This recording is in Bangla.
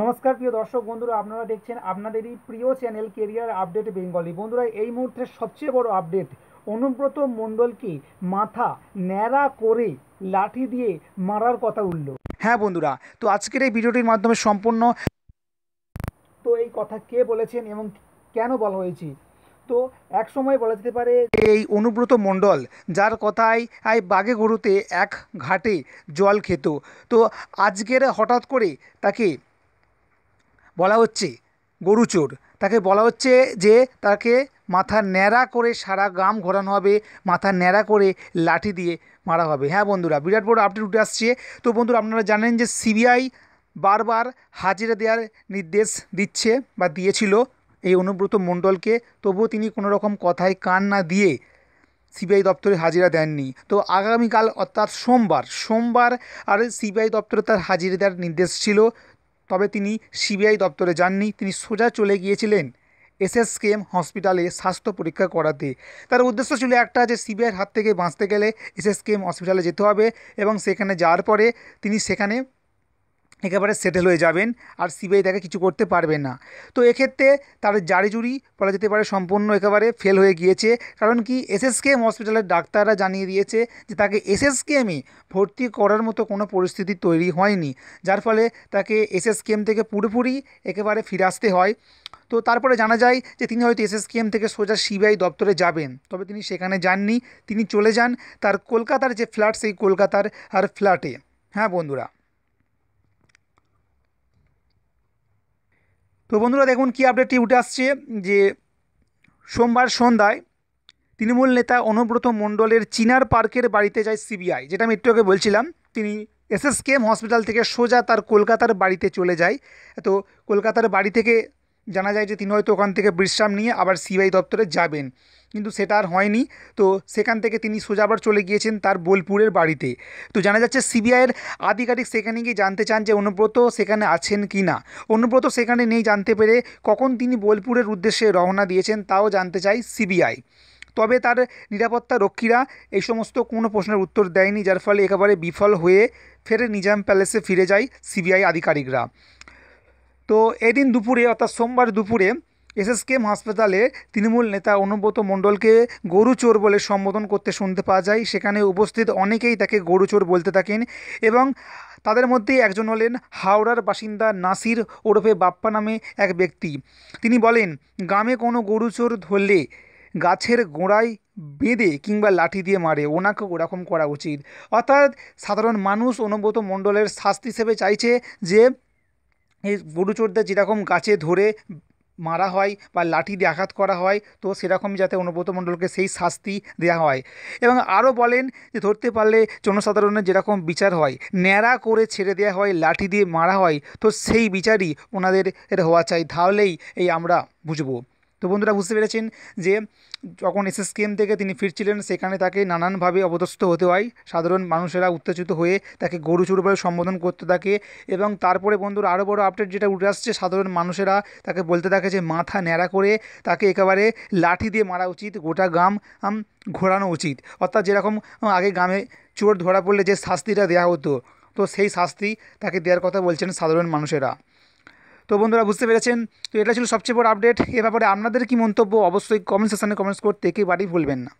নমস্কার প্রিয় দর্শক বন্ধুরা আপনারা দেখছেন আপনাদেরই প্রিয় চ্যানেল কেরিয়ার আপডেট বেঙ্গলি বন্ধুরা এই মুহূর্তে সবচেয়ে বড় আপডেট অনুব্রত মণ্ডলকে মাথা ন্যাড়া করে লাঠি দিয়ে মারার কথা উঠল হ্যাঁ বন্ধুরা তো আজকের এই ভিডিওটির মাধ্যমে সম্পূর্ণ তো এই কথা কে বলেছেন এবং কেন বলা হয়েছে তো এক সময় বলা যেতে পারে এই অনুব্রত মণ্ডল যার কথায় আই বাগে গরুতে এক ঘাটে জল খেত তো আজকের হঠাৎ করে তাকে বলা হচ্ছে গরু চোর তাকে বলা হচ্ছে যে তাকে মাথা ন্যাড়া করে সারা গ্রাম ঘোরানো হবে মাথা ন্যাড়া করে লাঠি দিয়ে মারা হবে হ্যাঁ বন্ধুরা বিরাট বড় আপডেট উঠে আসছে তো বন্ধুরা আপনারা জানেন যে সিবিআই বারবার হাজিরা দেওয়ার নির্দেশ দিচ্ছে বা দিয়েছিল এই অনুব্রত মণ্ডলকে তবুও তিনি কোনো রকম কথায় কান না দিয়ে সিবিআই দপ্তরে হাজিরা দেননি তো আগামীকাল অর্থাৎ সোমবার সোমবার আর সিবিআই দপ্তরে তার হাজিরা দেওয়ার নির্দেশ ছিল তবে তিনি সিবিআই দপ্তরে যাননি তিনি সোজা চলে গিয়েছিলেন এসএসকেএম হসপিটালে স্বাস্থ্য পরীক্ষা করাতে তার উদ্দেশ্য ছিল একটা যে সিবিআইয়ের হাত থেকে বাঁচতে গেলে এসএসকেএম হসপিটালে যেতে হবে এবং সেখানে যাওয়ার পরে তিনি সেখানে একেবারে সেটেল হয়ে যাবেন আর সিবিআই তাকে কিছু করতে পারবে না তো এক্ষেত্রে তার জারি জুরি বলা যেতে পারে সম্পূর্ণ একেবারে ফেল হয়ে গিয়েছে কারণ কি এসএসকেএম হসপিটালের ডাক্তাররা জানিয়ে দিয়েছে যে তাকে এসএসকেএমে ভর্তি করার মতো কোনো পরিস্থিতি তৈরি হয়নি যার ফলে তাকে এসএসকেএম থেকে পুরোপুরি একেবারে ফিরে আসতে হয় তো তারপরে জানা যায় যে তিনি হয়তো এসএসকেএম থেকে সোজা সিবিআই দপ্তরে যাবেন তবে তিনি সেখানে যাননি তিনি চলে যান তার কলকাতার যে ফ্ল্যাট সেই কলকাতার আর ফ্ল্যাটে হ্যাঁ বন্ধুরা তো বন্ধুরা দেখুন কী আপডেটটি উঠে আসছে যে সোমবার সন্ধ্যায় তৃণমূল নেতা অনুব্রত মণ্ডলের চিনার পার্কের বাড়িতে যায় সিবিআই যেটা আমি একটু আগে বলছিলাম তিনি এসএসকেএম হসপিটাল থেকে সোজা তার কলকাতার বাড়িতে চলে যায় তো কলকাতার বাড়ি থেকে জানা যায় যে তিনি হয়তো ওখান থেকে বিশ্রাম নিয়ে আবার সিবিআই দপ্তরে যাবেন কিন্তু সেটা আর হয়নি তো সেখান থেকে তিনি সোজা আবার চলে গিয়েছেন তার বোলপুরের বাড়িতে তো জানা যাচ্ছে সিবিআইয়ের আধিকারিক সেখানে গিয়ে জানতে চান যে অনুব্রত সেখানে আছেন কি না অনুব্রত সেখানে নেই জানতে পেরে কখন তিনি বোলপুরের উদ্দেশ্যে রওনা দিয়েছেন তাও জানতে চায় সিবিআই তবে তার নিরাপত্তা রক্ষীরা এই সমস্ত কোনো প্রশ্নের উত্তর দেয়নি যার ফলে একেবারে বিফল হয়ে ফেরে নিজাম প্যালেসে ফিরে যায় সিবিআই আধিকারিকরা তো এদিন দুপুরে অর্থাৎ সোমবার দুপুরে এসএসকেএম হাসপাতালে তৃণমূল নেতা অনুব্রত মণ্ডলকে গরু চোর বলে সম্বোধন করতে শুনতে পাওয়া যায় সেখানে উপস্থিত অনেকেই তাকে গরু চোর বলতে থাকেন এবং তাদের মধ্যে একজন হলেন হাওড়ার বাসিন্দা নাসির ওরফে বাপ্পা নামে এক ব্যক্তি তিনি বলেন গ্রামে কোনো গরু চোর ধরলে গাছের গোড়ায় বেঁধে কিংবা লাঠি দিয়ে মারে ওনাকে ওরকম করা উচিত অর্থাৎ সাধারণ মানুষ অনুব্রত মণ্ডলের শাস্তি হিসেবে চাইছে যে এই গরু চোরদের যেরকম গাছে ধরে মারা হয় বা লাঠি দিয়ে আঘাত করা হয় তো সেরকম যাতে অনুব্রত মণ্ডলকে সেই শাস্তি দেওয়া হয় এবং আরও বলেন যে ধরতে পারলে জনসাধারণের যেরকম বিচার হয় ন্যাড়া করে ছেড়ে দেওয়া হয় লাঠি দিয়ে মারা হয় তো সেই বিচারই ওনাদের হওয়া চাই তাহলেই এই আমরা বুঝবো তো বন্ধুরা বুঝতে পেরেছেন যে যখন এসএসকেএম থেকে তিনি ফিরছিলেন সেখানে তাকে নানানভাবে অবদস্থ হতে হয় সাধারণ মানুষেরা উত্তেজিত হয়ে তাকে গরু চুরু বলে সম্বোধন করতে থাকে এবং তারপরে বন্ধুরা আরও বড় আপডেট যেটা উঠে আসছে সাধারণ মানুষেরা তাকে বলতে থাকে যে মাথা ন্যাড়া করে তাকে একেবারে লাঠি দিয়ে মারা উচিত গোটা গ্রাম ঘোরানো উচিত অর্থাৎ যেরকম আগে গ্রামে চোর ধরা পড়লে যে শাস্তিটা দেওয়া হতো তো সেই শাস্তি তাকে দেওয়ার কথা বলছেন সাধারণ মানুষেরা তো বন্ধুরা বুঝতে পেরেছেন তো এটা ছিল সবচেয়ে বড় আপডেট এ ব্যাপারে আপনাদের কি মন্তব্য অবশ্যই কমেন্ট সেকশানে কমেন্টস করতে একেবারেই ভুলবেন না